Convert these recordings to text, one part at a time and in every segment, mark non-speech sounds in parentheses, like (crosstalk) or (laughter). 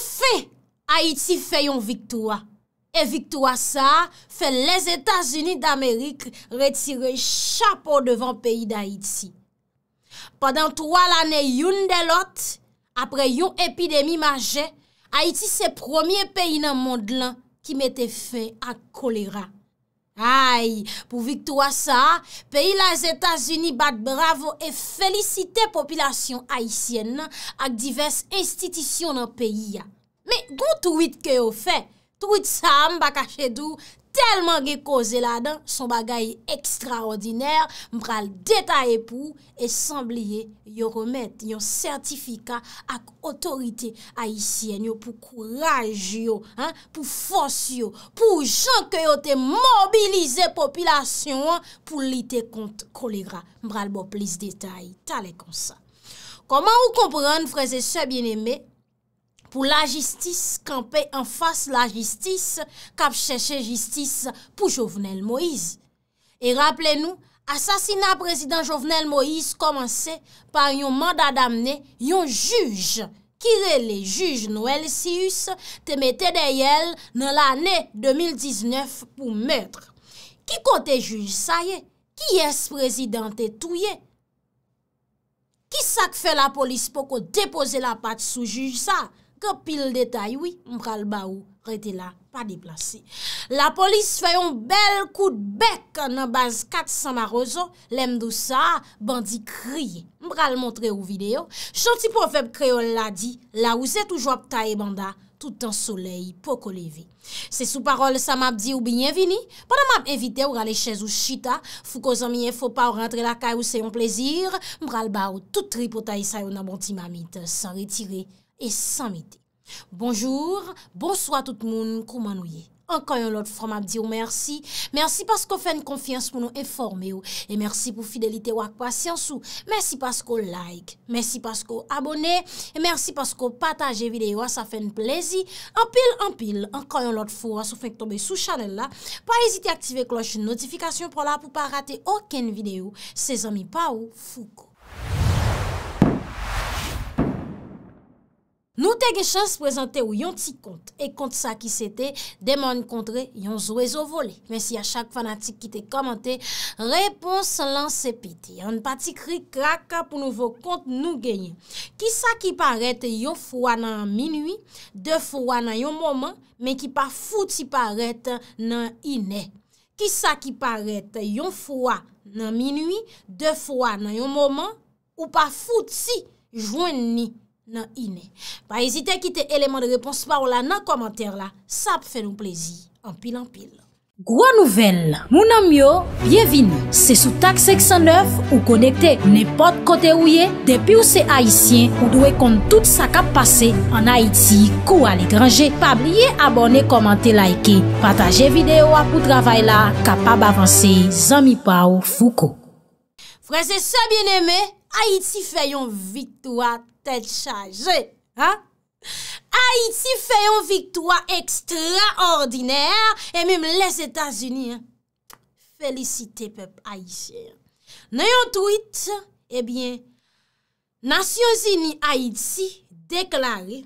fè Haïti fè yon viktoa. E viktoa sa fè les Etats-Unis d'Amérique retire chapeau devan peyi d'Haïti. Padan 3 l'anè yon delot, apre yon epidemi maje, Haïti se promye peyi nan mond lan ki mète fè ak kolera. Ay, pouvik tou a sa, peyi la Zetasuni bak bravo e felicite popilasyon Haitien ak divers institisyon nan peyi ya. Me, goun touwit ke yo fe, touwit sa am bak a chedou, touwit sa am bak a chedou. Telman ge koze la dan, son bagay ekstraordiner, mbral detaye pou esambliye yo remet, yo sertifika ak otorite ayisyen yo pou koulaj yo, pou fos yo, pou janke yo te mobilize popilasyon yo pou lite kont koligra. Mbral bo plis detaye, tale kon sa. Koman ou kompran freze se bieneme? pou la jistis kampe enfas la jistis kap chèche jistis pou Jovenel Moïse. E rapple nou, asasina prezident Jovenel Moïse komanse pa yon manda damne yon juj, ki re le juj Noël Sius te mette de yel nan l'anè 2019 pou mètre. Ki kote juj sa ye? Ki es prezident te touye? Ki sak fe la polis poko depose la pat sou juj sa? Gopil detay wè, mpral ba ou, rete la, pa deplase. La polis fè yon bel kout bek nan baz kat san marozo, lem dousa, bandi kriye, mpral montre ou video. Chanti profèb kreol la di, la ou zè toujwa pta e banda, tout an soley, poko leve. Se sou parol sa map di ou bienvini, padan map evite ou gale chèz ou chita, fou ko zanmien fò pa ou rentre la kaj ou se yon plezir, mpral ba ou tout tri pou ta yisayon nan bonti mamit, sè yon sè yon sè yon sè yon sè yon sè yon sè yon sè yon sè yon sè yon sè y E sanmite. Bonjour, bonsoit tout moun koumanouye. Ankan yon lot formab diyo mersi. Mersi pasko fèn konfians moun nou eforme yo. E mersi pou fidelite wak pasyans sou. Mersi pasko like. Mersi pasko abone. E mersi pasko pataje videyo a sa fèn plezi. Anpil, anpil, ankan yon lot fou a sou fèn k tombe sou chanel la. Pa ezite aktive kloche notifikasyon pou la pou pa rate oken videyo. Se zami pa ou foukou. Nou te ge chans prezante ou yon ti kont E kont sa ki sete, deman kontre yon zoezo vole Men si a chak fanatik ki te komante Repons lan se piti An pati kri kraka pou nouvo kont nou genye Ki sa ki parete yon fwa nan minwi De fwa nan yon moman Men ki pa fouti parete nan inè Ki sa ki parete yon fwa nan minwi De fwa nan yon moman Ou pa fouti jwen ni Nan inè, pa ezite kite eleman de repons pa ou la nan komantèr la Sa ap fè nou plezi, anpil anpil Gwa nouvel, mounan myo, bienvin Se sou tak 609 ou konekte nepot kote ou ye Depi ou se Haitien ou dwe kont tout sa kap pase An Haiti, kou alé grange Pa blye abone, komante, laike Pataje videyo ap ou travay la Kapab avanse, zami pa ou fouko Frèze sa bienemè, Haiti fè yon vitouat tèl chaje. Haïti fè yon viktoa ekstraordinaire e mèm lès Etats-Unis. Felicite pep Haïtien. Nè yon tweet, ebyen, eh Nasyonzi ni Haïti deklare,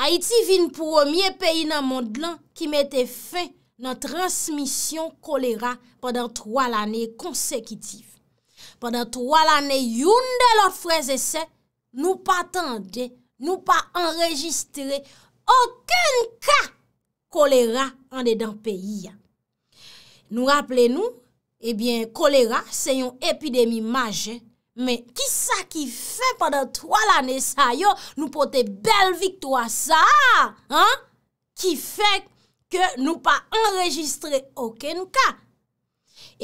Haïti vin pou omiye peyi nan mond lan ki mète fè nan transmisyon kolera pèdèr 3 lannè konsekitive. Pèdèr 3 lannè youn de lò fwè zè sè Nou pa tende, nou pa enregistre, oken ka kolera an de dan peyi. Nou rappele nou, ebyen, eh kolera se yon epidemi maje, men ki sa ki fe padan 3 lane sa yo, nou pote bel vikto a sa, ki fe ke nou pa enregistre oken eh ka.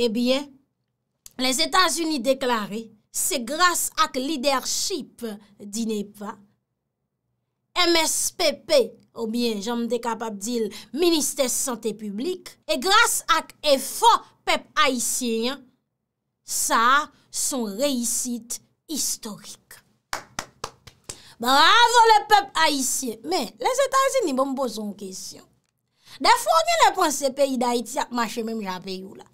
Ebyen, les Etats-Unis deklare, Se grase ak lidership di ne pa, MSPP, ou bien jom de kapap dil, Ministè Santè Publique, e grase ak e fò pep haïsien, sa son reisit istorik. Bravo le pep haïsien! Men, les Etats-Unis bon me poson kèsyon. Da fò gen le pense peyi d'Haïti ak mâche mèm japè you la.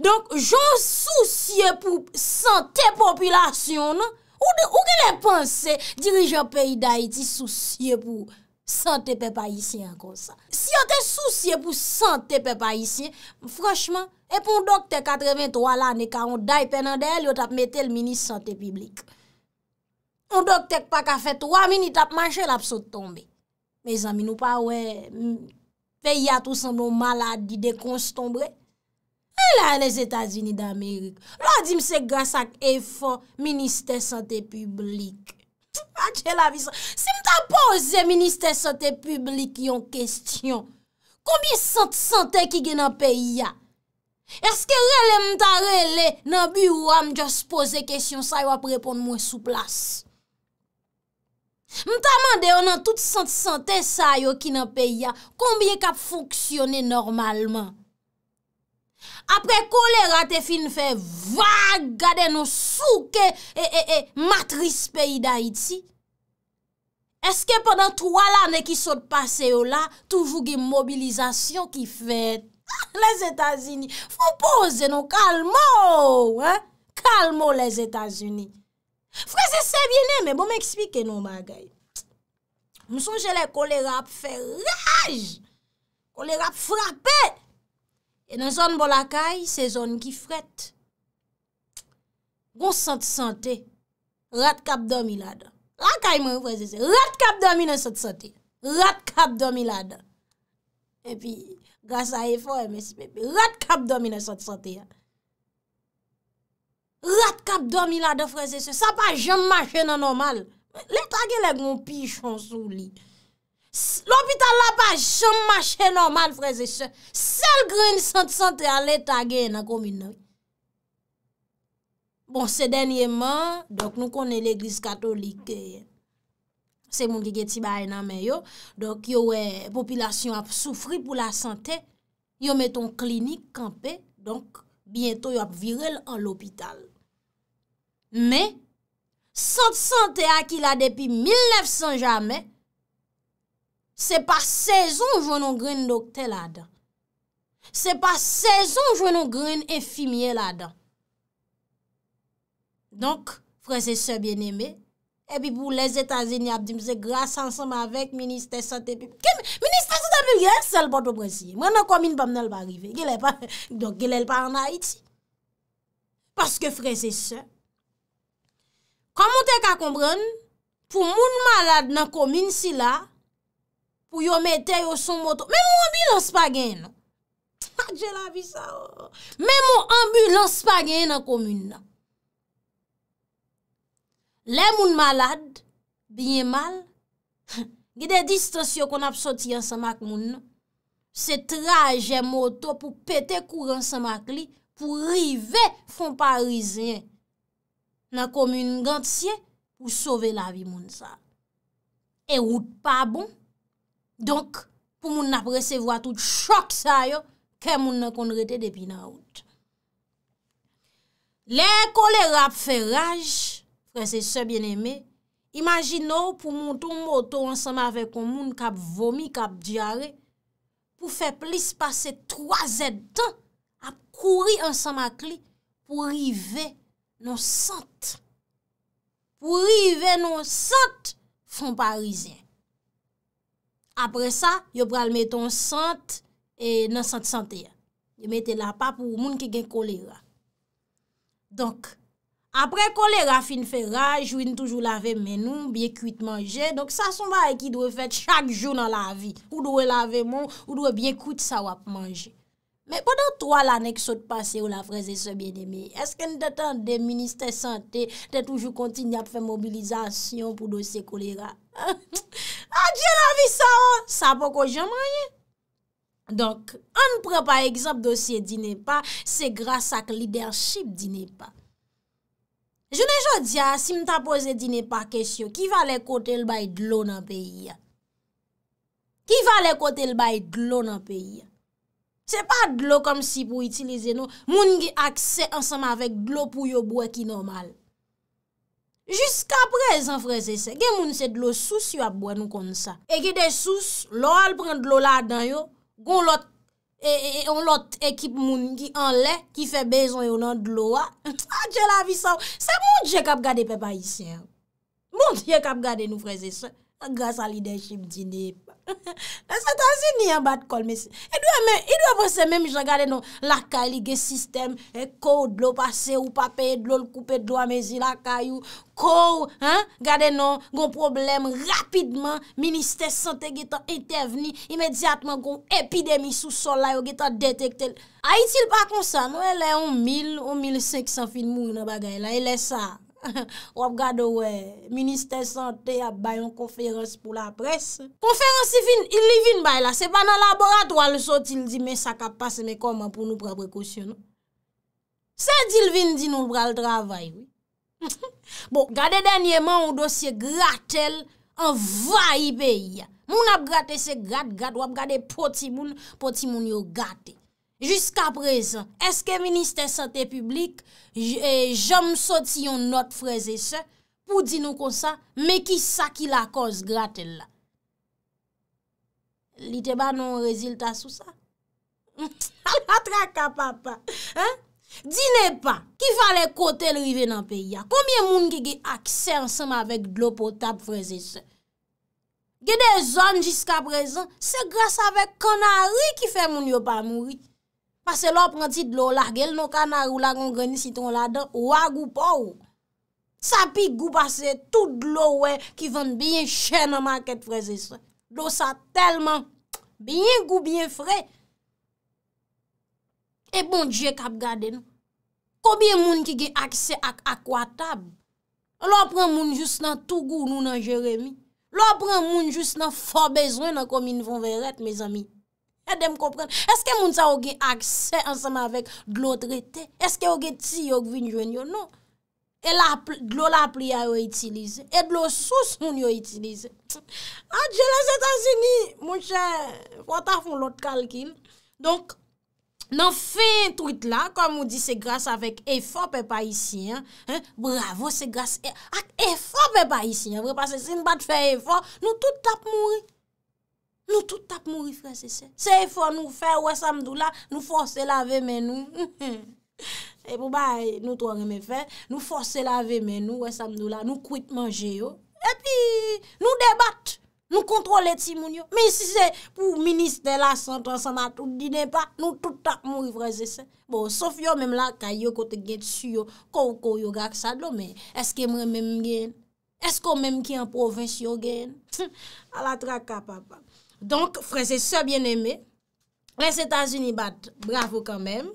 Donk, joun souciye pou sante popilasyon, non? Ou ke le panse dirijan peyi da iti souciye pou sante pepa isye an kon sa? Si yon te souciye pou sante pepa isye, franchman, e epon dokte 83 la ne ka yon daye penande el yo tap metel mini sante piblik. On doktek pa ka fet 3 mini tap manche la pso tombe. Me zami nou pa we peyi a tou san nou maladi dekons tombre. Lè an e Zetazini d'Amerik. Lò di mse gwa sak e fon Ministè Santè Publik. Tou pa djè la visan. Ah, si mta pose Ministè Santè Publik yon kestyon, konbye Santè Santè ki gen an pey ya? Eske rele mta rele nan biwa mdjòs pose kestyon sa yo ap repon mwen sou plas? Mta mande yo nan tout Santè Santè sa yo ki gen an pey ya, konbye kap foksyone normalman? apre kolera te fin fe vaga de nou souke e e e matris peyi da iti, eske pendant 3 lane ki sot pase yo la, toujou gen mobilizasyon ki fet (laughs) les Etats-Unis. Fou pose nou, kalmou, kalmou les Etats-Unis. Fwese se biene, men bon m'eksplike nou magay. M sonje le kolera ap fe raj, kolera ap frape, E nan zon bo lakay, se zon ki fret. Gon sante sante, rat kap domi lada. Lakay mwen freze se, rat kap domi nan sante sante. Rat kap domi lada. E pi, grasa e fo, e mesi me pi. Rat kap domi nan sante sante ya. Rat kap domi lada freze se. Sa pa jem machene normal. Le tagye le gon pi chan sou li. L'hôpital la pa jom machè nan man freze chè. Sel greni sante-sante a leta gen nan komi nò. Bon, sè denye man, dok nou konen l'Eglise Katolikè. Se moun ki geti ba enan men yo, dok yo wè, popilasyon ap soufri pou la sante, yo meton klinik kampe, donk, bientò yo ap virel an l'hôpital. Men, sante-sante a ki la depi 1900 jamè, Se pa sezon vwenon gren dokte la dan. Se pa sezon vwenon gren enfimye la dan. Donk, freze se bien eme, epi pou le zetazi ni abdimse, gras ansanm avek, minister sate pi. Kè, minister sate pi, gèl sel poto breziye. Mwen nan komine pam nel pa rive. Gèlèl pa, donk, gèlèl pa anayiti. Paske freze se. Kwa moun te ka kombran, pou moun malad nan komine si la, pou yo metè yo son moto. Mè moun ambilans oh. pa gen nan. A djè la vi sa. Mè moun ambilans pa gen nan komoun nan. Lè moun malade, binye mal, gidè (laughs) distansyon kon ap soti an samak moun nan, se traje moto pou pète kouran samak li, pou rive fon parize. Nan komoun gantye, pou sove la vi moun sa. E wout pa bon, Donk, pou moun ap resevo a tout chok sa yo, ke moun nan kon rete depi nan out. Le kolera ap fe raj, prese se bien eme, imagino pou moun ton moto an sama vek kon moun kap vomi, kap diare, pou fe plis pase 3 et dan ap kouri an sama kli pou rive nan sant. Pou rive nan sant, fon parizien. apre sa, yo pral meton cent e nan cent centeya. Yo meten la pa pou moun ki gen kolera. Donk, apre kolera fin fera, jouine toujou lave menou, byen kuit manje, donk sa son ba e ki dwe fèt chak jou nan la vi. Ou dwe lave moun, ou dwe byen kuit sa wap manje. Mè podan 3 lanèk sò t'passe ou la freze sò bèdèmè, eske n te tan de Ministè Santè, te toujou kontini ap fè mobilizasyon pou dosye kolera. Adjè la vi sa an, sa pou ko jèm raye. Donk, an prè pa egzab dosye dine pa, se grasa ak lidership dine pa. Je ne jò diya, si m ta pose dine pa kesyon, ki va lè kote l'bay d'lò nan peyi ya? Ki va lè kote l'bay d'lò nan peyi ya? Se pa dlo kom si pou itilize nou. Moun ki akse ansam avek dlo pou yo bwe ki normal. Jiska prezen freze se. Gen moun se dlo souse yo ap bwe nou kon sa. E ki de souse, lor al pren dlo la dan yo. Gon lot e, e, e, ekip moun ki anle, ki fe bezon yo nan dlo wa. A (laughs) ah, dje la visan. Se moun je kap gade pepa isen. Moun je kap gade nou freze se. A gasa lideship di nepe. Nan satansi ni yon bat kol mesi. E dwe mwen, e dwe mwen se mwen mwen jan gade nan lakay li gen sistem, e kou dlo pase ou pape, dlo l koupe dwa mezi lakay ou, kou, hèn, gade nan, goun problem rapidman, minister sante getan etevni, imediatman goun epidemi sou sola yo getan detekte. A itil pa konsan, nou elè on mil, on mil seksan fin moun nan bagay la, elè sa. (laughs) Wap gade wè, minister sante ap bayon konferans pou la pres. Konferans si vin, il li vin bay la, se banan laborato wale sot il di me sakap pase me koman pou nou pran prekosyon. Non? Se dil vin di nou bral travay. Bo, gade denye man ou dosye gratel an vay beya. Moun ap grate se grat, gade wap gade poti moun, poti moun yo gate. Jiska prezant, eske minister sante publik jom eh, soti yon not freze se pou di nou konsan me ki sa ki la kos graten la. Li te ba non rezilta sou sa? Ha (laughs) la traka papa! Di ne pa ki fale kote lrive nan peya, koumye moun ki ge akse ansanm avek dlo potap freze se. Ge de zon jiska prezant, se gras avek konari ki fe moun yo pa mou rite. Pase lò prentit lò la gel nou ka nar ou la rongreni siton la den, wagou pou. Sa pi goupase tout lò we ki vende bien chè nan maket freze sou. Lò sa telman bien goup bien fre. E bon diye kap gade nou. Kobiye moun ki ge akise ak akwa tab. Lò prent moun jous nan tou goun nou nan jeremi. Lò prent moun jous nan fò bezwen nan komin von veret me zami. E dem kompren, eske moun sa ouge akse ansama vek glot rete? Eske ouge ti yon vinjwen yon? Non. E glot la pli a yo itilize. E glot sous moun yo itilize. (tsk) Adjela, ah, Zeta Zini, moun chè, pota foun lot kalkin. Donk, nan fe yon truit la, kom moun di se grase avek efo pepa isi. Bravo, se grase. Ak efo pepa isi. Vrepa se sin bat fe efo, nou tout tap moun ri. Nou tout tap mou rifreze se. Se e fò nou fè wè samdou la, nou fò se lave men nou. E pou ba nou trò reme fè, nou fò se lave men nou wè samdou la, nou kwit manje yo. E pi, nou debat, nou kontrol eti moun yo. Men si se pou minister la, san tan san matou, di ne pa, nou tout tap mou rifreze se. Bon, sof yo menm non, (laughs) la, kaya yo kote gen tsu yo, kou kou yo gak sa do, men eske mwen menm gen? Eske mwenm ki an provins yo gen? A la traka papap. Donk, freze se bien eme, les Etats-Unis bat, bravo kanmèm,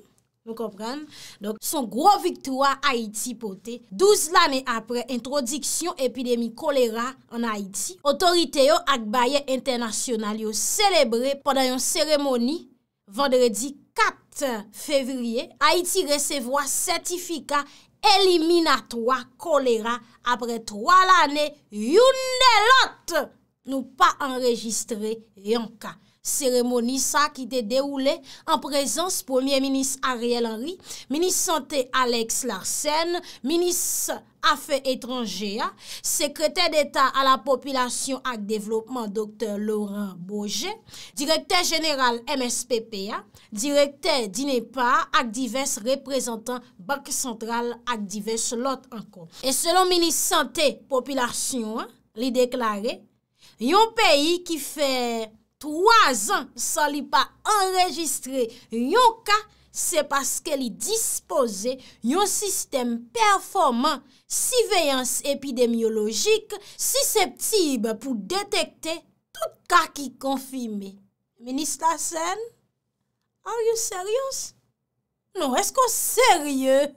nou kompran. Donk, son gro victoire Haïti pote, douze l'année apre introdiksyon epidémie cholera en Haïti, otoriteyo ak baye internasyonal yo celebre pendant yon seremoni, vendredi 4 fevrier, Haïti resevoa sertifika eliminatoire cholera apre trois l'année, youn de lote! nou pa anregistre yon ka. Seremoni sa ki te deoule an prezans Premier Minis Ariel Henry, Minis Santé Alex Larsen, Minis Afet Etranger, Sekreter d'Etat a la Population ak Développement Dr. Laurent Bourget, Direkter General MSPP, Direkter Dinepa ak Divers Representant Bak Sentral ak Divers Lot Anko. E selon Minis Santé Population li deklaré Yon peyi ki fe 3 an sa li pa enregistre yon ka, se paske li dispose yon sistem performant, siveyans epidemiologik, siseptib pou detekte tout ka ki konfime. Ministre Asen, are you serious? Non, esko serye?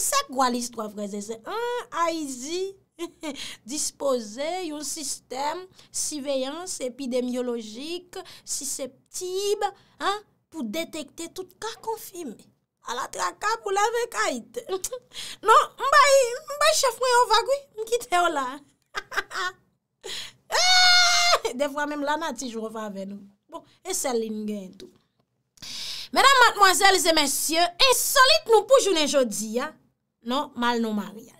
Se kwa li sto a freze? A, a, i, zi? (laughs) Dispose yon sistem Siveyans epidemiologik Siseptib Pou detekte tout ka konfime A la traka pou lave kait (laughs) Non, mbay Mbay chef mwen yon vagwi Mkite yon la De fwa menm lana Ti joun vave nou E selin gen tou Menam matmoazel zemensye E solit nou pou jounen jodi Non, mal nou mariyan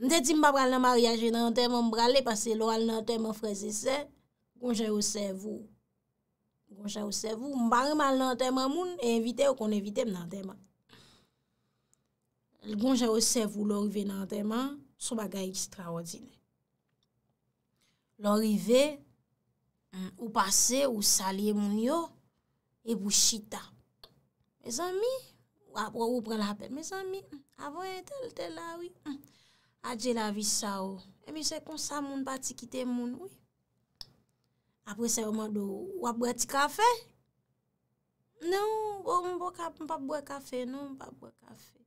Mwen te di mba pral nan maryaje nan teman mbrale, pase lor al nan teman freze se, gonjè ou sèvou. Gonjè ou sèvou, mbarman nan teman moun, evite ou kon evite m nan teman. Gonjè ou sèvou lorive nan teman, sou bagay ekstraordine. Lorive, ou pase, ou salye moun yo, e pou chita. Me zanmi, ou apro ou pral apel, me zanmi, avoye tel tel lawi. Adje la vi sa ou. E mi se kon sa moun pati kite moun ou. Apre se yo mwado, wap bwe ti kafe? Nou, ou mpa bwe kafe, nou mpa bwe kafe.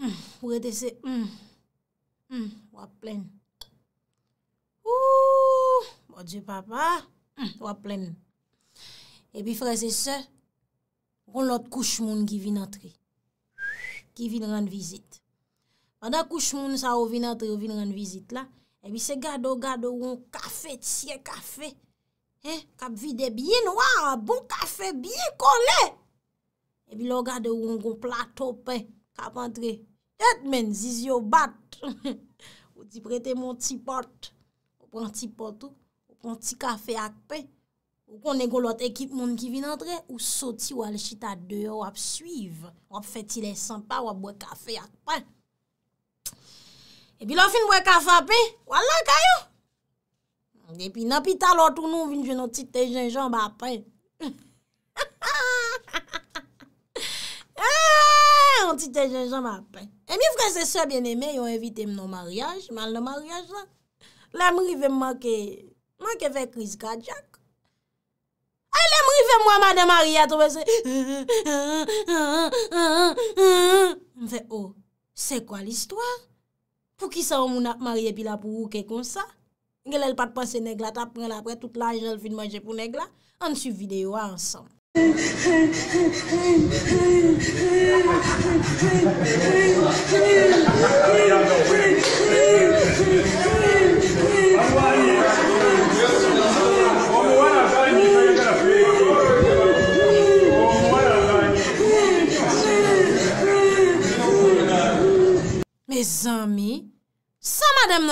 Mwen hmm, de se, mwen hmm, hmm, wap plen. Ou, mwen bon de se papa, mwen wap plen. E bi fre se se, kon lot kouch moun ki vin atri. Ki vin nan vizit. Pandan kouch moun sa ou vin entre ou vin ren vizit la, ebi se gado gado ron kafe tiye kafe. Kap vide biye noua, bon kafe biye konen. Ebi lo gado ron kon plato pe, kap entre. Et men zizyo bat, (laughs) ou ti prete moun ti pot. Ou pran ti pot ou, ou pran ti kafe akpe. Ou konen kon lot ekip moun ki vin entre, ou soti ou al chita deyo wap suiv. Wap fetile sempa, wap we kafe akpe. E pi lò fin wè kaf apè, wò la kajò. E pi napita lò tou nou vin joun an titè jenjamb apè. An eh, titè jenjamb apè. E mi fwese sè bjen emè, yon evite mnon mariage, mal nan mariage la. Le mri ve mmanke, mmanke ve Kris Kajak. E le mri ve mmanke de mariage, tobe se... Mfe, oh, se kwa l'histoire? Fou ki sa ou moun ap marye pila pou ouke kon sa. Ngelel pat pase negla tap prel apre tout lajel fin manje pou negla. An sou videyo ansam.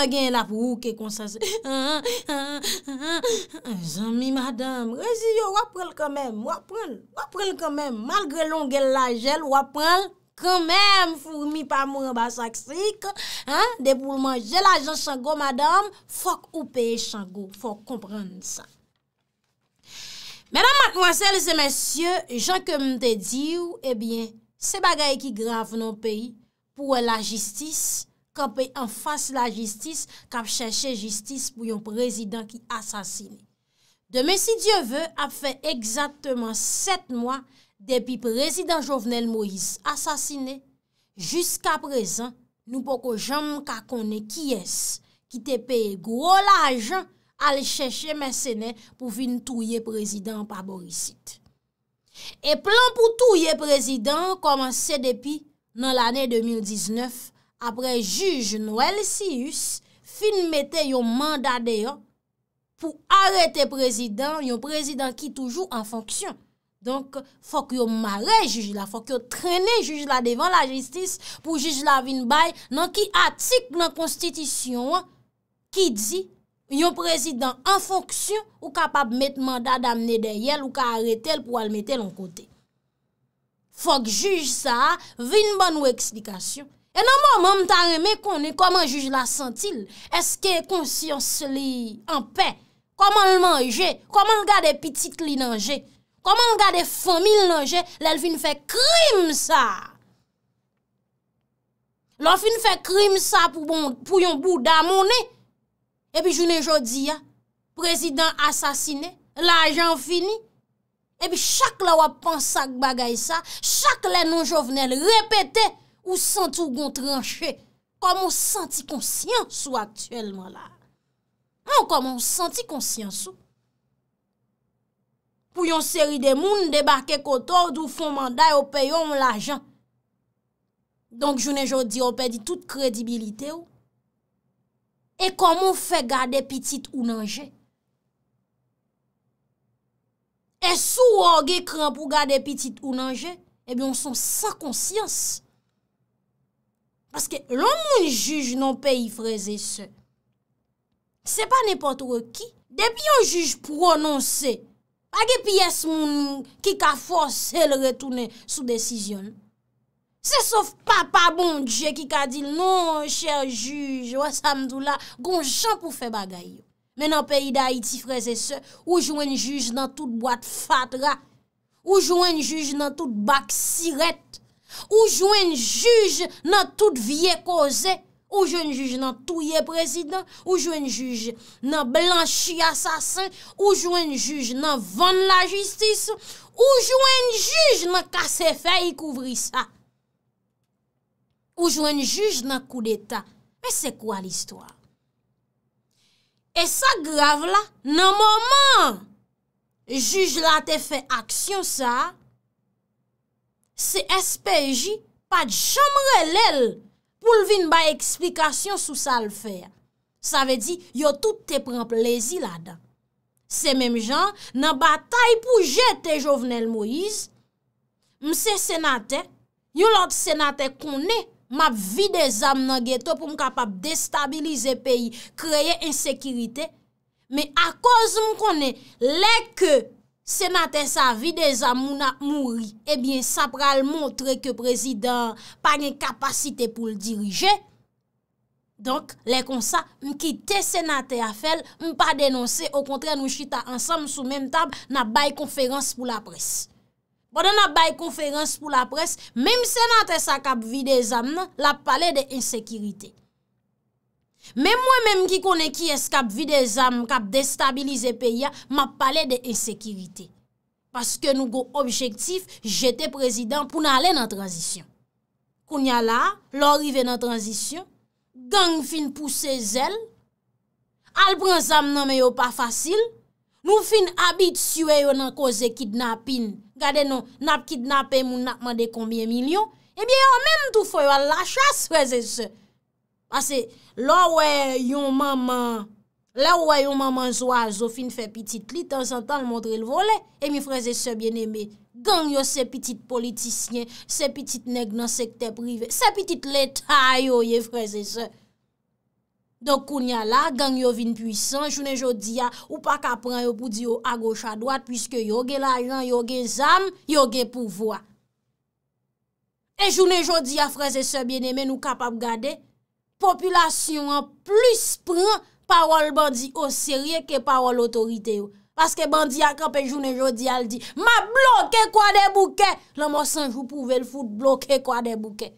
gen la pou ou ke konsase. (laughs) Ah, ah, ah, eh, Zanmi madame, rezi yo waprel komem, waprel, waprel komem, malgre longel la jel, waprel komem, foun mi pa moun ba sak sik, de pou manjel la jel chango madame, fok ou pe chango, fok komprende sa. Mèdam matnoasele se mèsyè, jan ke mte diw, ebyen, eh se bagay ki graf nan peyi, pou la jistis, kapè an fase la jistis, kap chèche jistis pou yon prezident ki asasine. Demè si Diyo vè, ap fè egzatman set mwa, depi prezident Jovenel Moïse asasine, jiska prezant, nou poko jom kakone kyes, ki te peye gwo la ajan al chèche mè sènen pou vin touye prezident pa Borissit. E plan pou touye prezident, komanse depi nan l'anè 2019, apre juj Noël Sius fin mette yon manda deyon pou arete prezident, yon prezident ki toujou an fonksyon. Donk fok yon mare jujila, fok yon trene jujila devan la jistis pou jujila vin bay nan ki atik nan konstitisyon ki di yon prezident an fonksyon ou kapap met manda damne dey el ou ka arete el pou al mette el an kote. Fok juj sa vin ban ou ekslikasyon E nan mò mèm ta remè konè, koman juj la sentil? Eske konsyans li anpè? Koman l manje? Koman l gade pitit li nanje? Koman l gade fomil nanje? Lèl fin fè krim sa! Lò fin fè krim sa pou bon, yon bou damonè! E bi jounè jodi ya, prezident asasine, l ajan fini, e bi chak lò wap ansak bagay sa, chak lè nou jovnel repete, ou santi ou gontranche, koman santi konsyansou aktuelman non, la. Mwen koman santi konsyansou. Pou yon seri de moun debake koto, d'ou fon manday, ou peyon l'ajan. Donk jounen joun di, ou pe di tout kredibilite ou. E koman fè gade pitit ou nanje. E eh sou ou ouge kran pou gade pitit ou nanje, ebyon son sa konsyansou. Paske loun moun juj nan peyi freze se. Se pa nipotro ki, debi yon juj prononse, pa ge piyes moun ki ka force el retoune sou desisyon. Se sof pa pa bon dje ki ka di, non, chèr juj, wa samdou la, goun chan pou fe bagay yo. Men nan peyi da iti freze se, ou jwen juj nan tout bat fatra, ou jwen juj nan tout bak siret, Ou jwen juj nan tout vie koze Ou jwen juj nan touye prezident Ou jwen juj nan blanchi asasin Ou jwen juj nan van la justis Ou jwen juj nan kase fey kouvri sa Ou jwen juj nan kou de ta Pe se kwa l'histoire? E sa grav la nan mouman Juj la te fe aksyon sa Se SPJ pat chamre lèl pou lvin ba eksplikasyon sou sa l fè. Sa ve di yo tout te pran plezi la dan. Se mem jan nan batay pou jè te jovenel Moïse, mse senate, yon lot senate konè map vide zam nan geto pou m kapap destabilize peyi, kreye ensekirite, me akòz m konè lèkè, Senate sa videza mou na mouri, ebyen eh sa pral montre ke prezident pa nye kapasite pou l dirije. Donk, lè kon sa, m ki te senate a fel, m pa denonse, o kontre nou chita ansam sou mèm tab na bay konferans pou la pres. Bonan na bay konferans pou la pres, mèm senate sa kap videza mou nan, la pale de insekiritè. Men mwen menm ki kone ki eskap vide zanm, kap destabilize peya, map pale de esekirite. Paske nou go objektif, jete prezident pou nan ale nan transisyon. Koun ya la, lorive nan transisyon, gang fin pousse zel, albran zanm nan me yo pa fasil, nou fin abit suwe yo nan koze kidnapin, gade nou nap kidnapen moun nap mande kombye milyon, e eh bie yo menm tou fwe yo la chas weze se. Pase, la wè yon maman, la wè yon maman zwa, zofin fè pitit li, tan san tan l montre l volè, e mi freze sè bien eme, gang yo se pitit politisyen, se pitit neg nan sekte prive, se pitit leta yo ye freze sè. Donk koun ya la, gang yo vin pwisan, jounen jo di ya, ou pa ka pran yo pou di yo a goch a dwat, pwiske yo ge la jan, yo ge zam, yo ge pouvoa. E jounen jo di ya freze sè bien eme nou kapap gade, Populasyon an plus pren parol bandi o serye ke parol otorite yo. Paske bandi a kap e joun e jodi al di, ma bloke kwa de bouke, la monsanj ou pouvel foute bloke kwa de bouke.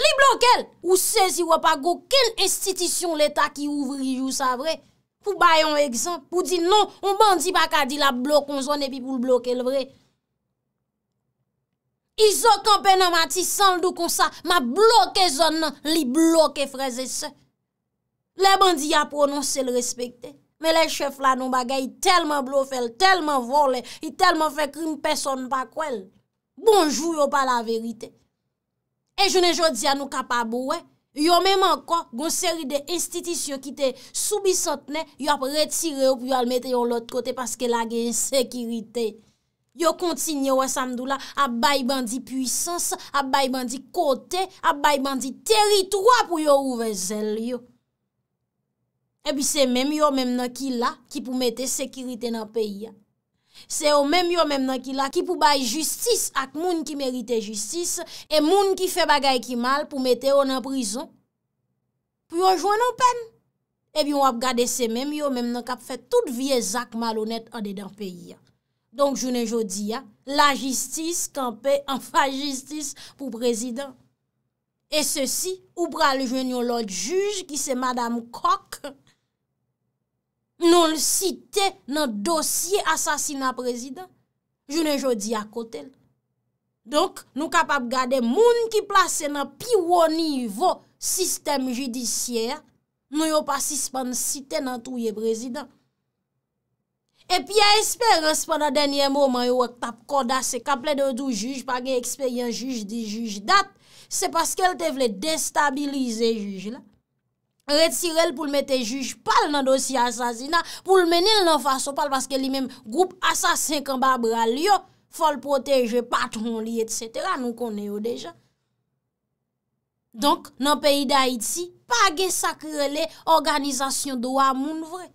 Li bloke el, ou se si wap a go, ken institisyon l'Etat ki ouvri jou sa vre? Fou bayan eksem, pou di non, ou bandi baka di la bloke, on son epi pou bloke el vre. I zo kampen nan mati san l do kon sa, ma bloke zon nan li bloke freze se. Le bandi a prononse l respekte, me le chef la non bagayi telman blofe, telman vole, telman fe krim peson pa kwel. Bonjou yo pa la verite. E jounen joun diyan nou kapabowe, yo menman kon goun seri de estitisyon ki te soubisote ne, yo ap retire yo pou yo almete yo l ot kote paske la gen sekirite. Yo kontinye wè samdou la ap bay bandi puissance, ap bay bandi kote, ap bay bandi teritoua pou yo ouve zèl yo. Ebi se mèm yo mèm nan ki la ki pou mette sekirite nan peyi ya. Se yo mèm yo mèm nan ki la ki pou bay justice ak moun ki merite justice e moun ki fè bagay ki mal pou mette yo nan prizon pou yo jwen nan pen. Ebi yo ap gade se mèm yo mèm nan kap fè tout viezak malonet an de dan peyi ya. Donk jounen jodi ya, la jistis (laughs) kanpe anfa jistis pou prezident. E se si, oubra le jwen yon lot juj ki se Madame Koch, nou le site nan dosye asasina prezident. Jounen jodi ya kotel. Donk nou kapap gade moun ki place nan piwoni vo sistem jidisyer, nou yo pasispan site nan touye prezident. Epi a espere anspanda denye mouman yo wak tap koda se ka ple de ou dou juj pa gen ekspeyen juj di juj dat, se paske el te vle destabilize juj la. Retire el pou l mette juj pal nan dosi asazina, pou l menil nan faso pal paske li menm group asasin kan babra li yo, fol proteje patron li etc. nou kon yo deja. Donk nan peyi da iti, pa gen sakre le organizasyon do a moun vre.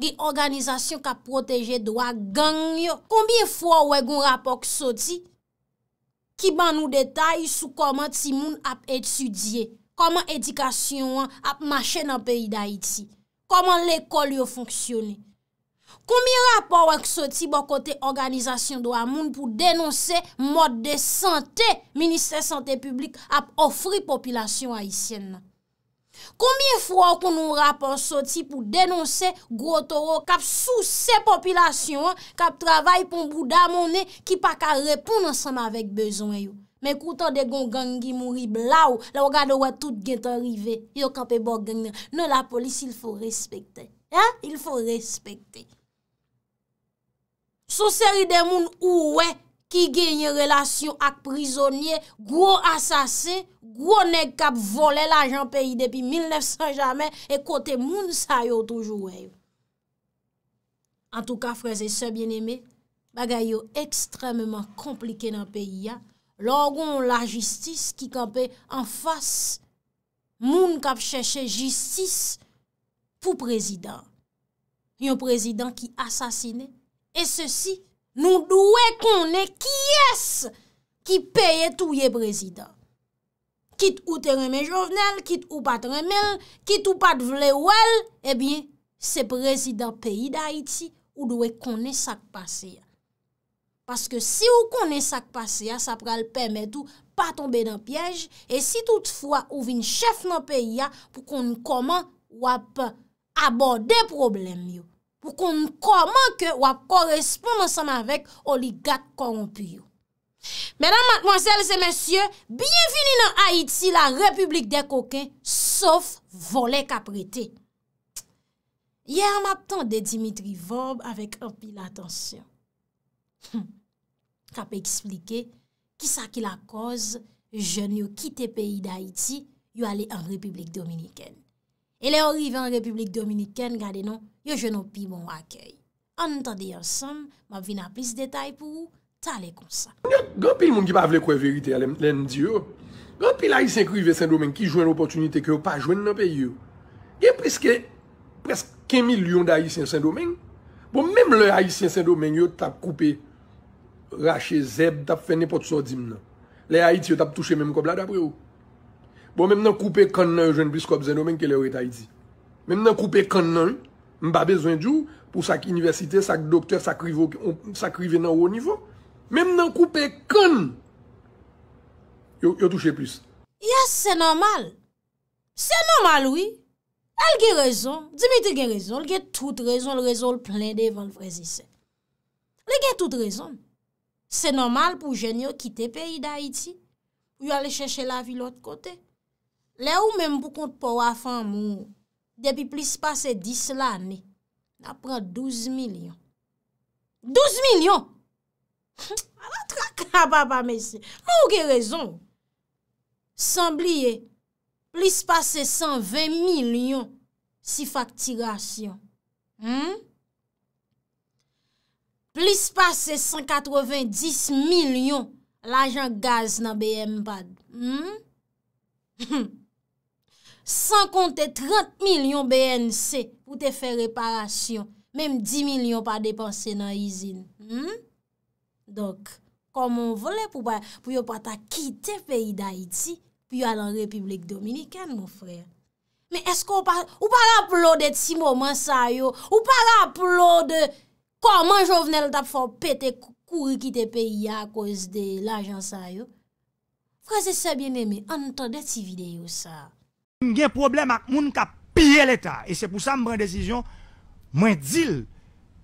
Di organizasyon ka proteje do a ganyo. Koumbye fwa wè goun rapor kisoti ki ban nou detay sou koman ti moun ap etudye. Koman edikasyon an ap mache nan peyi da iti. Koman l'ekol yo fonksyonne. Koumbye rapor wè kisoti bo kote organizasyon do a moun pou denonse mod de sante, minister sante publik ap ofri populasyon a ityen nan. Koumye fwa pou nou rapan soti pou denonse gwo toro kap sou se popilasyon kap travay pou mbouda mounen ki pa ka repoun ansanm avèk bezon yo. Mèkoutan de gon gangi moun rib la ou la wakade wè tout gen tan rive yo kap e bò gangi nan la polis il fò respekte. Ya, il fò respekte. Soseri de moun ou wè. ki genye relasyon ak prizonye, gwo asase, gwo ne kap vole la jan peyi depi 1900 jamen, e kote moun sa yo toujou wey. An touka, freze, se bieneme, bagay yo ekstrememan komplike nan peyi ya, lor goun la jistis ki kape en fase, moun kap cheshe jistis pou prezident. Yon prezident ki asasine, e se si, Nou dwe konen kiyes ki peye tou ye prezident. Kit ou terreme jovenel, kit ou patremel, kit ou patvle wel, e eh bin se prezident peyi da iti, ou dwe konen sakpase ya. Paske si ou konen sakpase ya, sa pral peme tou pa tombe dan pyej, e si toutfwa ou vin chef nan peyi ya pou konen koman wap abode problem yo. pou kon koman ke wap koresponde ansanm avek oligat koronpiyo. Mèdam matmwansel se mèsyè, biyevini nan Haiti la republik de koken, sof volèk ap rete. Yè am ap tan de Dimitri Vob avèk anpi l'atansyon. Kapè eksplike, ki sa ki la koz jen yo kite peyi da Haiti yo ale an republik dominiken. E le yo rive an Republik Dominikèn gade nou, yo jwen nou pi moun wakèy. An nou tade yon som, ma vina plis detay pou ou, talè konsa. Gan pi l moun ki pa vle kwe verite a len di yo, gan pi l Aïsien Krivé Saint-Domingue ki jwen l opotunite ke yo pa jwen nan pe yo, gen preske, preske 5 milyon d'Aïsien Saint-Domingue, bon mèm l Aïsien Saint-Domingue yo tap koupe, rache, zeb, tap fè nepot so dim nan. Le Aït yo tap touche mèm kou blad apre yo. Bon, mèm nan koupe kon nan yon jen biskop zeno men ke lè wè ta iti. Mèm nan koupe kon nan, mba bezwen djou pou sak universite, sak doktèr, sak rive nan wò nivò. Mèm nan koupe kon, yon touche plus. Ya, sè normal. Sè normal, wè. El gen rezon. Dimitri gen rezon. El gen tout rezon. El rezon l'plein devan vrezi sè. El gen tout rezon. Sè normal pou jen yo kite peyi da iti. Yo ale chèche la vi l'ot kote. Le ou menm pou kont pou wafan moun, depi plis pase dis l'anè, na pran 12 milyon. 12 milyon! A (laughs) la trak la (laughs) ah, baba mesè. Moun gen rezon. San bliye, plis pase 120 milyon si faktirasyon. Hmm? Plis pase 190 milyon l'ajan gaz nan BMBAD. Hmm? Hmm! (laughs) San kontè 30 milyon BNC pou te fè reparasyon. Mèm 10 milyon pa depanse nan izine. Hmm? Donk, koman vole pou yo pata kite peyi d'Haïti pou yo alan Republik Dominikèn, moun frè. Mè esko ou pa la plode ti mouman sa yo? Ou pa la plode koman jovnel tap fò pète kouri kite peyi ya kòz de l'ajan sa yo? Frase se bienemè, an ton de ti videyo sa. Gen problem ak moun ka piye l'Etat E se pou sa m brendesizyon Mwen dil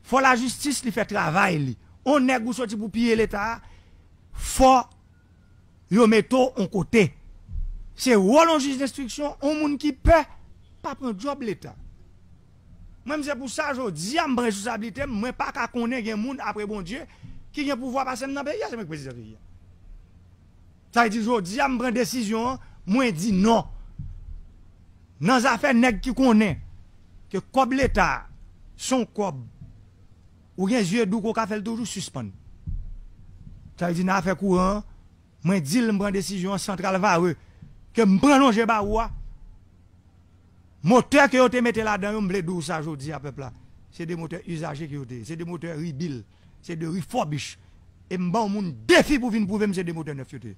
Fwa la justis li fe travay li On negou soti pou piye l'Etat Fwa Yo meto on kote Se wò lon jiz destriksyon On moun ki pe pa pren job l'Etat Mwen mse pou sa Jou diyan m brendesizyon Mwen pa ka konen gen moun apre bon die Ki gen pouvo apasen nan be Yase mwen kwezi zavye Jou diyan m brendesizyon Mwen di nan Nan zafè neg ki konen, ke kob l'Etat, son kob, ou gen zye dou koka fel toujou suspande. Tadi nan zafè kouran, mwen dil mwen bran desijyon an sentral vare, ke mwen bran non nou jè ba ouwa, moteur ki yo te mette la dan, mwen ble dou sa jo di apèpla. Se de moteur usaje ki yo te, se de moteur ri bil, se de ri fobich, e mwen ban ou moun defi pou vin pouve mwen se de moteur nef yo te.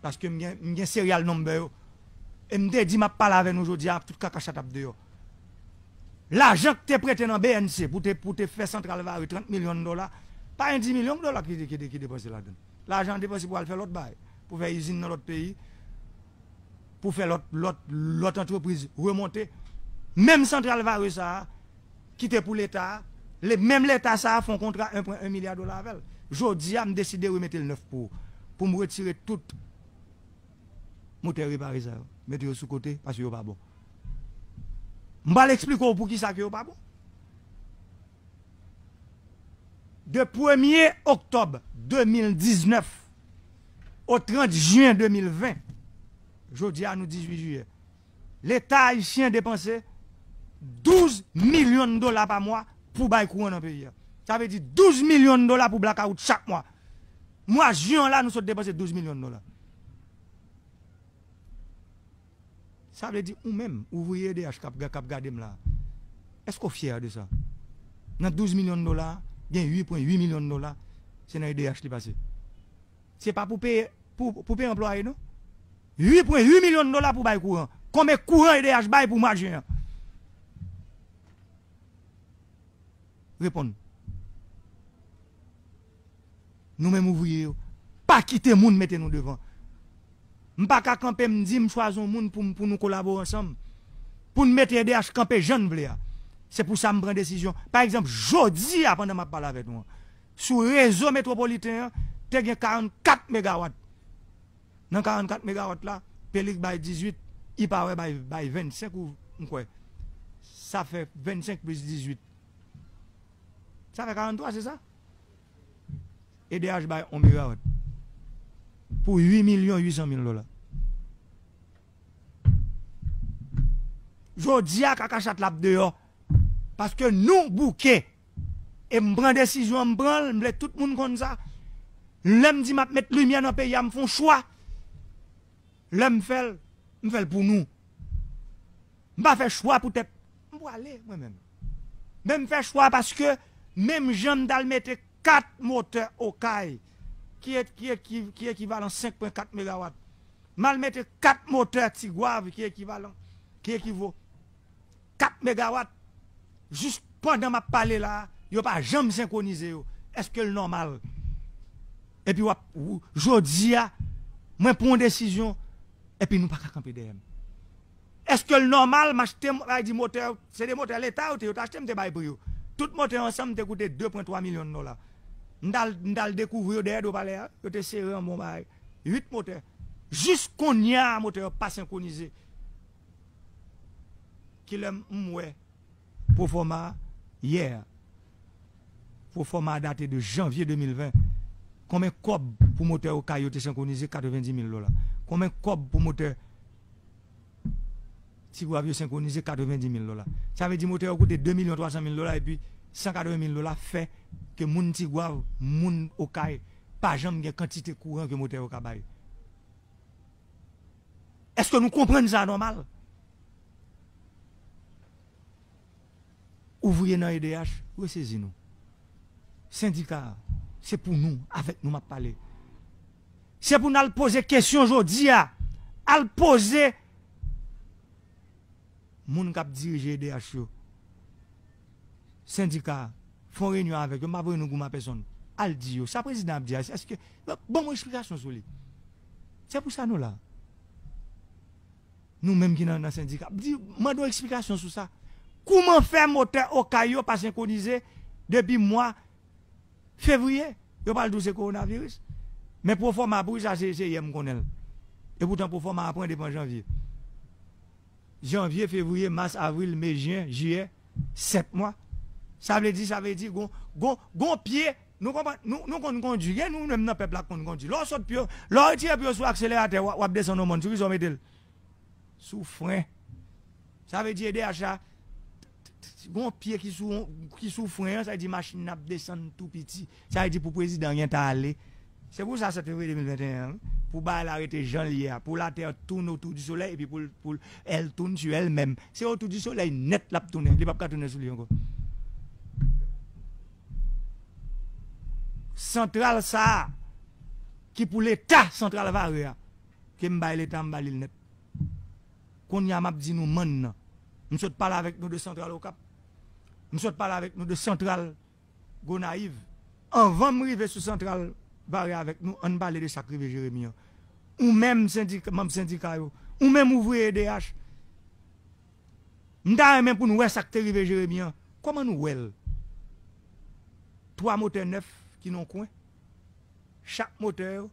Paske mwen gen serial nombe yo, et me dit m'a pas avec nous aujourd'hui ah, tout caca chat dehors l'argent que tu prêté dans BNC pour te pour te faire central varie 30 millions de dollars pas un 10 millions de dollars qui qui qui dépensé là-dedans l'argent dépensé pour aller faire l'autre bail pour faire usine dans l'autre pays pour faire l'autre l'autre l'autre entreprise remonter même central varie, ça qui pour l'état même l'état ça un contrat 1.1 milliard de dollars avec elle je a ah, décidé de remettre le 9 pour pour me retirer tout par réserve mettez-le sous côté parce que n'est pas bon. Je vais l'expliquer pour qui ça n'est pas bon. De 1er octobre 2019 au 30 juin 2020, jeudi à nous 18 juillet, l'État haïtien dépensait 12 millions de dollars par mois pour bail en dans le pays. Ça veut dire 12 millions de dollars pour blackout chaque mois. Moi, juin là, nous sommes dépensés 12 millions de dollars. Ça veut dire, vous même, ouvrier DH Cap Gadem là, est-ce qu'on est fier de ça Dans 12 millions de dollars, il y a 8,8 millions de dollars, c'est dans DH qui passé. n'est pas pour payer, pour, pour payer employé, non 8,8 millions de dollars pour le courant. Combien courant DH bail pour marcher hein? Répondre. Nous-mêmes ouvriers, pas quitter le monde, mettez-nous devant. M'pa ka camper me dit me choisir un monde pour nous collaborer ensemble. Pour nous mettre camper e jeune vle C'est pour ça que je prends une décision. Par exemple, jodi pendant m'a parler avec moi, Sur le réseau métropolitain, gen 44 MW. Dans 44 MW là, Pelic 18, Ipawe by, 25 ou quoi. Ça fait 25 plus 18. Ça fait 43, c'est ça? Et H 1 MW. Pour 8 800 000 dollars. je dis à kakachat dehors. Parce que nous, bouquets et me prends décision, je prends, me tout le monde comme ça. L'homme dit, vais mettre lumière dans le pays, me un choix. L'homme fait, me fait pour nous. M'a fait choix pour te, vais aller moi-même. Même fait choix parce que, même j'aime d'aller mettre 4 moteurs au caille, qui est, qui est, qui, équivalent 5.4 MW. Mal mettre 4 moteurs qui équivalent, qui équivaut 4 MW, juste pendant ma parler là, ils pas jamais synchronisé. Est-ce que le normal Et puis, je moi, prends une décision, et puis nous pas camper derrière. Est-ce que le normal, m'acheter des moteurs, c'est des moteurs l'État ou tu acheter acheté des bails pour Tout moteurs ensemble, t'as coûté 2,3 millions de dollars. Nous découvrir derrière le palais, nous serré en bon bail. 8 moteurs. Juste qu'on y a un moteur pas synchronisé qui l'aime pour format hier pour format daté de janvier 2020. un cob pour moteur au caillot synchronisé 90 000 dollars. un cob pour moteur si vous synchronisé 90 000 dollars. Ça veut dire que moteur coûte 2 300 000 dollars et puis 180 000 dollars fait que moun tigouave, moun okaye, pas jamais une quantité courant que moteur au caillot Est-ce que nous comprenons ça normal? Ou vweye nan EDH, wesezi nou. Syndika, se pou nou, avèk nou map pale. Se pou nou al pose kèsyon jò di ya. Al pose. Moun kap dirije EDH yo. Syndika, fò renyo avèk yo, ma vweye nou gouman peson. Al di yo, sa prezidam di ya. Bon moun eksplikasyon sou li. Se pou sa nou la. Nou mèm ki nan syndika, mwen dou eksplikasyon sou sa. Comment faire moteur au caillou pas synchronisé depuis mois février Je parle de ce coronavirus. Mais pour ma ça c'est mon qu'on Et pourtant pour ma après depuis janvier. Janvier, février, mars, avril, mai, juin, juillet, sept mois. Ça veut dire ça veut dire gon gon gon pied nous nous nous nous même dans peuple là conduit. accélérateur ou descendre au monde, tu ils sous frein. Ça veut dire DHA Bon pied qui sou, ça dit sa yi di machin descend tout petit. Ça dit pour président rien ta ale. c'est pour ça 7 2021, hein, pour ba arrêter Jean Lier pour la terre tourne autour du soleil, puis pour pour elle tourne sur elle-même. C'est autour du soleil net la tourne, Les pas tournent sur lui encore. Central ça, qui pour l'État, central l'Etat sentral me ya, l'État, me l'Etat mbay net. Kon yam ap di nou Mwen sot pala vek nou de sentral okap. Mwen sot pala vek nou de sentral gonaiv. An vam rive sou sentral bari avek nou an balede sak rive jeremia. Ou men mwen sendikaro. Ou men mwen ouvre EDH. Mwen dare men pou nou wè sak rive jeremia. Kwa man nou wèl? 3 mote nef ki non kwen. Chak moteur.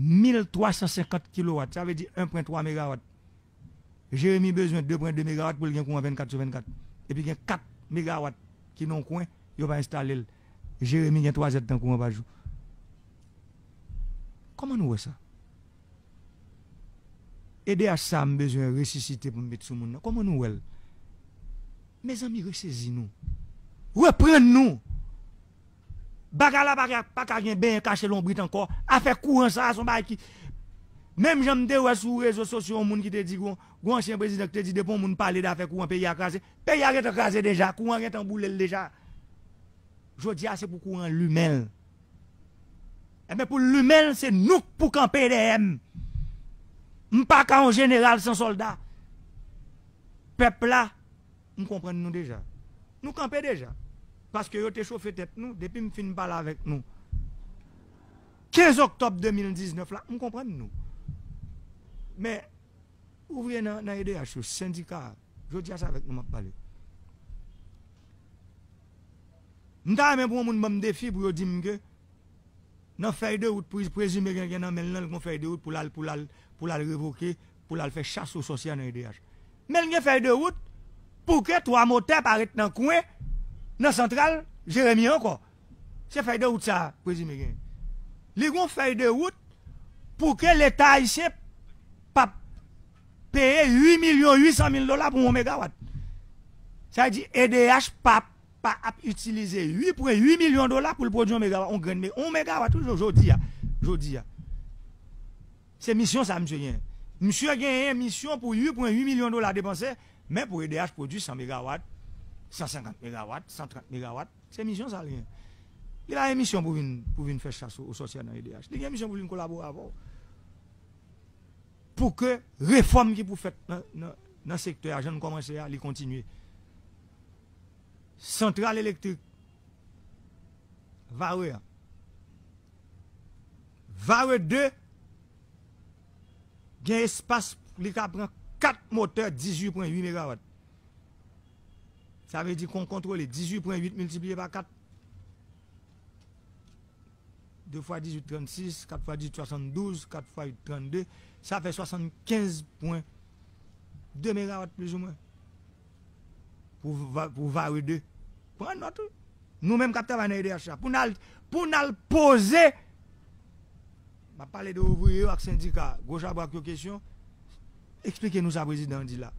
1350 kilowatt. Sa ve di 1.3 megawatt. Jérémy besoin de 2.2 mégawatts pour le gain courant 24 sur 24. Et puis il y a 4 mégawatts qui n'ont coin, il va installer. Jérémy a 3 heures de courant par jour. Comment nous voyons ça Aider à ça, j'ai besoin de ressusciter pour me mettre sur le monde. Comment nous voyons Mes amis, ressaisis-nous. Reprenez-nous. Bagala, bagala, pas qu'à bien caché l'ombre encore. À faire courant ça, son bail qui. Même j'aime de ouais sur les réseaux sociaux, monde qui te dit, un ancien président qui te dit, dépend monde parler d'affaires courant pays à craser. Pays à craser déjà, courant est en boule déjà. Je dis, ah, c'est pour courant l'humain. Et eh, mais pour l'humain, c'est nous pour camper des M. Pas un général sans soldat. Peuple là, nous comprenons nous déjà. Nous camper déjà. Parce que vous te chauffé tête nous, depuis que je parler avec nous. 15 octobre 2019 là, nous comprenons nous. Mè, ouvre nan IDH yo, syndikar, jodi a sa vek nou map bale. Mwen ta men pou moun moun moun defi pou yo di mge, nan fèy de wout, prezime gen gen nan men lèl kon fèy de wout, pou lal, pou lal, pou lal revoke, pou lal fèy chas ou sosya nan IDH. Men lè fèy de wout, pou ke to a motèp a ret nan kouè, nan sentral, jeremi an kon. Se fèy de wout sa, prezime gen. Lè kon fèy de wout, pou ke l'Etat isè prezime, payer 8 800 000 dollars pour 1 mégawatt. Ça dit, EDH pas pas utiliser 8,8 millions de dollars pour le produire 1 mégawatt. On gagne 1 mégawatt toujours aujourd'hui. Aujourd'hui. Hein, hein. C'est mission ça, monsieur. Hein. Monsieur a gagné une mission pour 8,8 millions de dollars dépensés, mais pour EDH produit 100 mégawatts, 150 mégawatts, 130 mégawatts. C'est mission ça, rien. Il a une mission pour venir pour faire chasse au social dans EDH. Il a une mission pour venir collaborer pour que réforme qui pour faites dans le secteur je vais commencer à les continuer. Centrale électrique, 1, Vareux 2, il y a un espace pour les 4 moteurs 18,8 MW. Ça veut dire qu'on contrôle 18,8 multiplié par 4. 2 fois 18, 36, 4 fois 18, 72, 4 fois 8, 32 ça fait 75 points. 2 MW plus ou moins. Pour, pour varier 2. Prendre Nous-mêmes, capteurs à ça pour nous poser. Je parle de ouvriers avec syndicat. Gauche à braque question. Expliquez-nous ça, président dit là.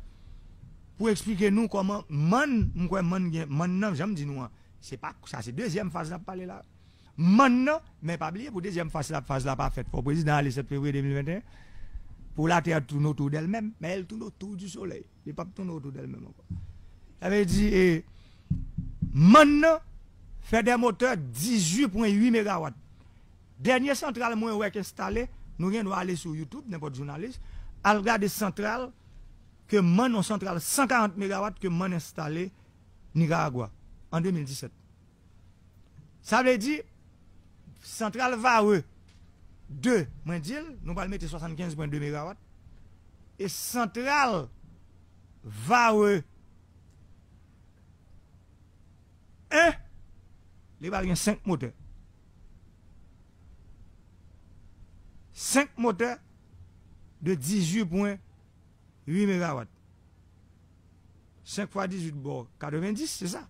Pour expliquer nous comment man, man, man j'aime dire nous. Hein. C'est pas ça, c'est deuxième phase de parler là. maintenant, mais pas oublier pour deuxième phase la phase là pas faite. Pour président aller 7 février 2021. Pour la Terre tourne autour d'elle-même, mais elle tourne autour du Soleil. Les papes tournent autour d'elle-même encore. Ça veut dire, et eh, maintenant, fait des moteurs 18,8 MW. Dernière centrale, moins ouais, installée, nous allons aller sur YouTube, n'importe journaliste, à des centrales que man centrale 140 MW que man installé Nicaragua en 2017. Ça veut dire, centrale va eux. 2, nous allons mettre 75,2 MW. Et centrale va 1, les barrières 5 moteurs. 5 moteurs de 18,8 MW. 5 fois 18, bon, 90, c'est ça.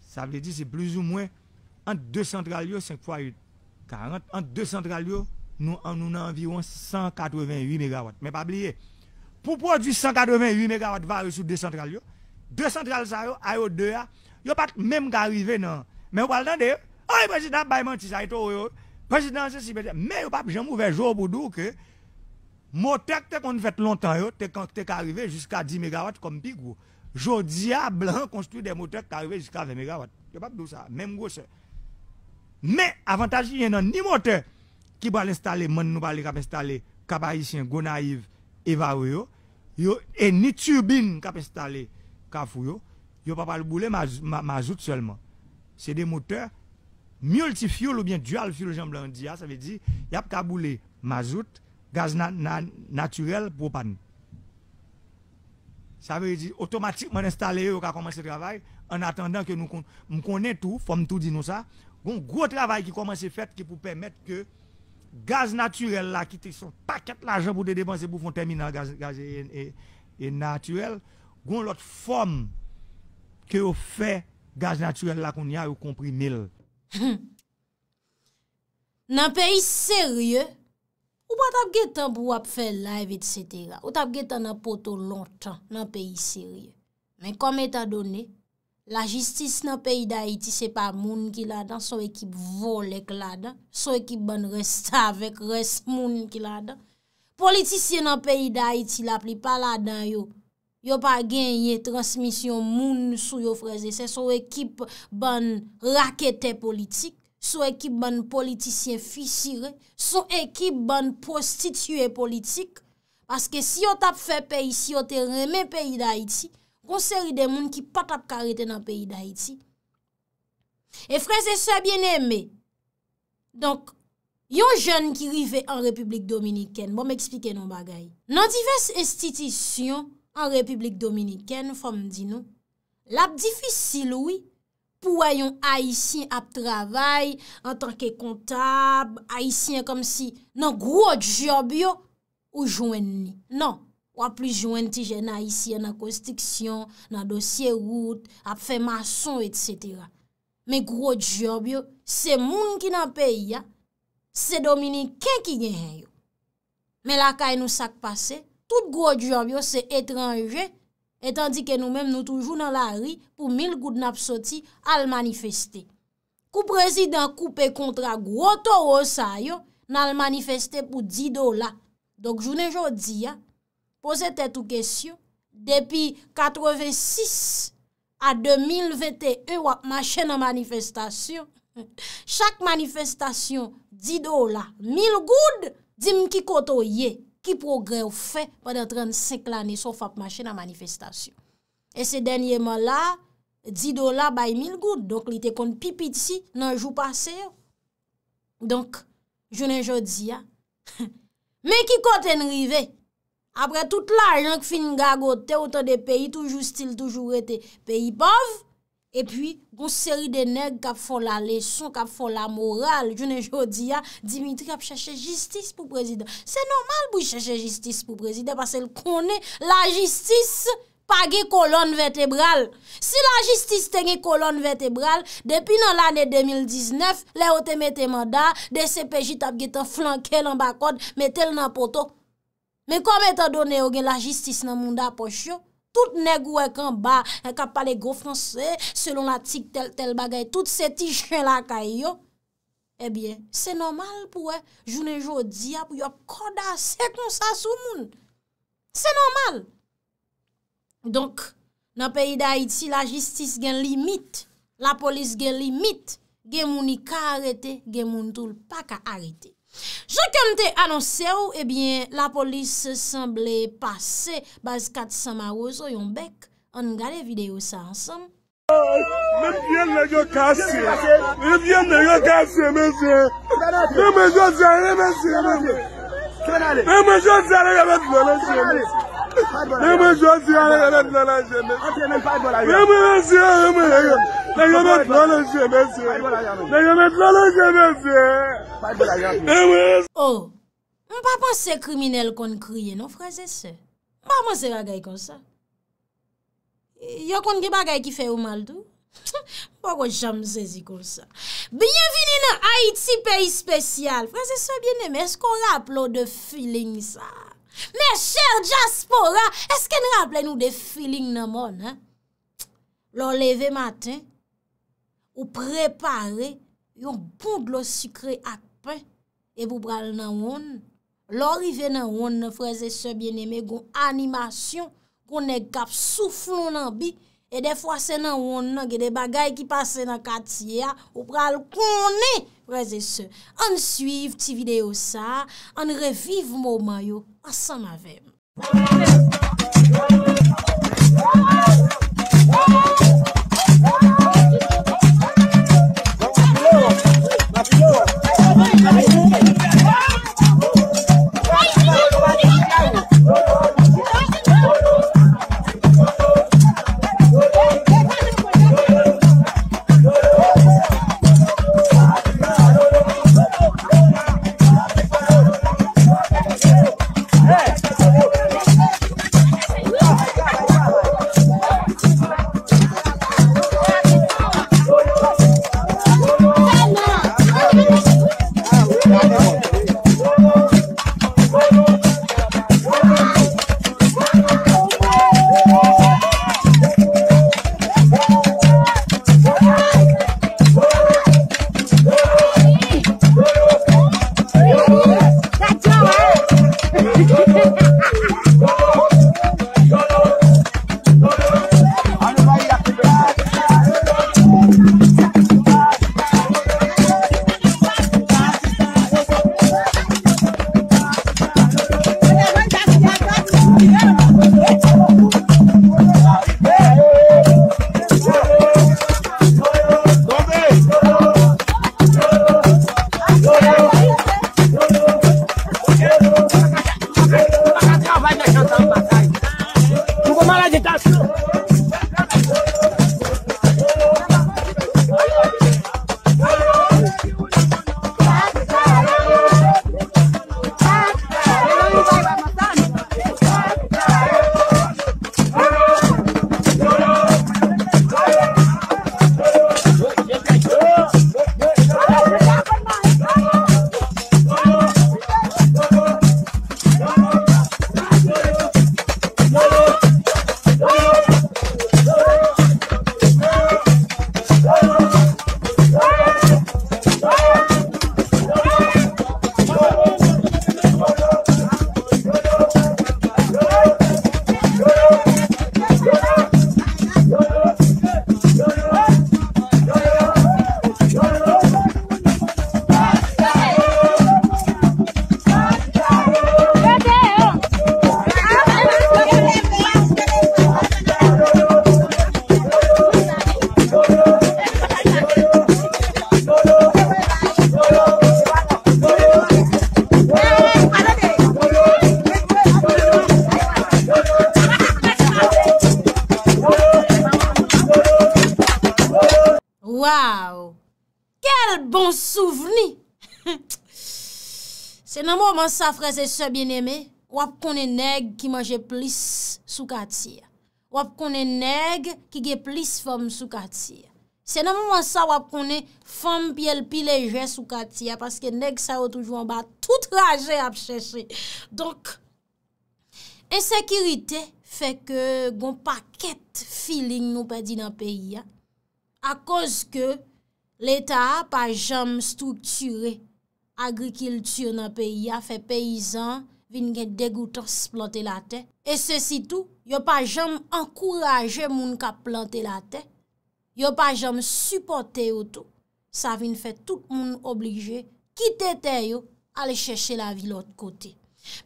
Ça veut dire c'est plus ou moins entre deux centrales, 5 fois 8. An de central yo, nou nan environ 188 megawatt. Men pa bliye, pou pou di 188 megawatt va re sou de central yo, de central sa yo, a yo oh, de ya, yo pat mèm ga rive nan. Men wal dan de, oye prezident Baymenti sa ito yo, prezident se sibe de, men yo pap jèm ouve jo bou dou ke, motèk te kon fèt lontan yo, te kan te ka rive jusqu'a 10 megawatt kom pi gwo. Jo diya blan konstru de motèk ta rive jusqu'a 20 megawatt. Yo pap dou sa, mèm gwo se. Mais avantage, il y a ni moteur qui va l'installer, mon nous va l'installer, Kabaïtien, Gonaïve, Evaouyo, et ni turbine qui va installer, Kafouyo, il va pas le boulet, majoute seulement. C'est des moteurs multifuel ou bien dual fuel, j'en hein, ça veut dire, il y a pas boulet, mazout, gaz na, na, naturel, propane. Sa vè di, otomatikman installe yo ka komanse travay, an atendan ke nou konen tou, fòm tou di nou sa. Gon, gò travay ki komanse fèt ki pou pèmèt ke gaz naturel la ki te son paket la jan pou te depanse pou fon terminan gaz naturel, gon lot fòm ke yo fè gaz naturel la kon ya yo komprimil. Nan peyi serye? Ou pa tap getan pou wap fè live, etc. Ou tap getan nan poto lontan nan peyi sirye. Men kome ta done, la jistis nan peyi da iti se pa moun ki la dan, sou ekip volek la dan, sou ekip ban resta (laughs) avèk, res moun ki la dan. Politisyen nan peyi da iti la pli pa la dan yo, yo pa genye transmisyon moun sou yo freze, se sou ekip ban rakete politik, sou ekip ban politisyen fisire, sou ekip ban prostituye politik, paske si yo tap fe peyi si yo te reme peyi da iti, konseri de moun ki patap karete nan peyi da iti. E freze se bien eme. Donk, yon jen ki rive an Republik Dominiken, bon m eksplike non bagay. Nan divers estitisyon an Republik Dominiken, fam di nou, lap difisil oui, pou wè yon haisyen ap travay, an tanke kontab, haisyen kom si nan groj job yo, ou jwen ni. Nan, wè pli jwen ti jen haisyen nan konstriksyon, nan dosye wout, ap fe mason, etc. Men groj job yo, se moun ki nan peyi ya, se domini ken ki gen gen yo. Men la kaj nou sak pase, tout groj job yo se etranje yo, Etan di ke nou mèm nou toujou nan la ri pou 1000 goud napsoti al manifesté. Kou prezident koupe kontra gwo to osay yo nan al manifesté pou 10 dola. Dok jounen jodi ya, pose te tou kesyo, depi 86 a 2021 wak ma chè nan manifestasyon, chak manifestasyon 10 dola, 1000 goud dim ki koto yey. ki progre ou fe pwede 35 lani sou fap mache nan manifestasyon. E se denye mo la, 10 dola bay 1000 gout, donk li te kon pipi ti si nan jou pase yo. Donk, jounen jodi ya. Me ki kote nrive, apre tout la jank fin gagote, outan de peyi toujou stil toujou rete peyi pov, E pi, goun seri de neg kap fon la leson, kap fon la moral. Jounen jodi ya, Dimitri ap chache justice pou prezident. Se normal bou chache justice pou prezident, pase l konen la justice pa ge kolon vetebral. Si la justice te nge kolon vetebral, depi nan l ane 2019, le o teme te manda, de se peji tap getan flanke nan bakod, metel nan poto. Me kom etan donen yo gen la justice nan munda pochyo. Tout negou e kan ba, e ka pale go franse, selon la tik tel bagay, tout se ti chen la ka yo. Ebyen, eh se nomal pou e, jounen jo diya pou yo koda se kon sa sou moun. Se nomal. Donk, nan peyi da iti la jistis gen limit, la polis gen limit, gen mouni ka arete, gen moun tou pa ka arete. Je kemte anonse ou ebyen eh la polis se semble pase Baz kat samaroso yon bek An gade video sa ansam Me fiyen negyo kase Me fiyen negyo kase mense Eme jonsan eme jonsan Eme jonsan eme jonsan Eme jonsan eme jonsan Eme jonsan eme jonsan Nè yon met lò lò jè, mè sè. Nè yon met lò lò jè, mè sè. Mè yon met lò lò jè, mè sè. Oh, m pa panse kriminel kon kriye nou, frase sè. M pa man se ragay kon sa. Yo kon ge bagay ki fè ou maldou. M pa kon jam zèzi kon sa. Bienveni nou Haiti, peyi spesyal. Frase sè, bienè, mè skon rap lò de filin sa. Mè chèl Jaspora, esken rap lè nou de filin nan moun, hè? Lò leve maten. ou prepare yon poudlo bon sikre akpen e pou pral nan woun. Lorive nan woun nan freze se bieneme goun animasyon konen kap soufloun nan bi e defwa se nan woun nan ge de bagay ki pase nan katia ou pral konen freze se. An suiv ti video sa an reviv mou mayo asan avem. That's. a fre se se bin eme, wap konen neg ki maje plis sou katia. Wap konen neg ki ge plis fom sou katia. Se nan mou an sa wap konen fom pi el pi leje sou katia paske neg sa yo toujou an ba tout raje ap chese. Donk, ensekirite fe ke gon pa ket feeling nou pa di nan peyi ya. A koz ke l'Etat pa jam strukture Agrikil tsyo nan peyi ya fe peyizan vin gen degoutos plante la te. E se si tou, yo pa jom ankouraje moun ka plante la te. Yo pa jom supporte yo tou. Sa vin fe tout moun oblige ki tete yo ale cheshe la vi lot kote.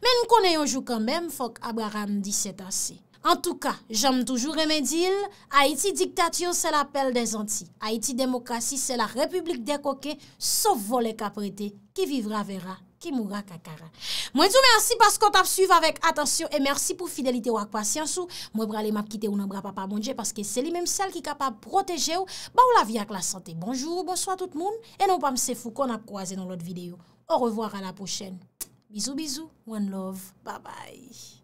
Men konen yo jou kambem fok Abraham 17 ase. An tou ka, janm toujou remedil, Haiti diktatiyon se la pel non, de zanti. Haiti demokrasi se la republik de koke, sov vole kaprete, ki vivra vera, ki moura kakara. Mwen tou men ansi pas kon tap suyve avèk. Atansyon e mersi pou fidelite wak pasyansou. Mwen brale map kite ou nan bral pa pa bondje paske se li menm sel ki kapab proteje ou ba ou la vi ak la sante. Bonjou, bonso a tout moun, e non pa mse fou kon ap kwaze nan lot videyo. Ou revoar a la pochen. Bizou, bizou, one love, bye bye.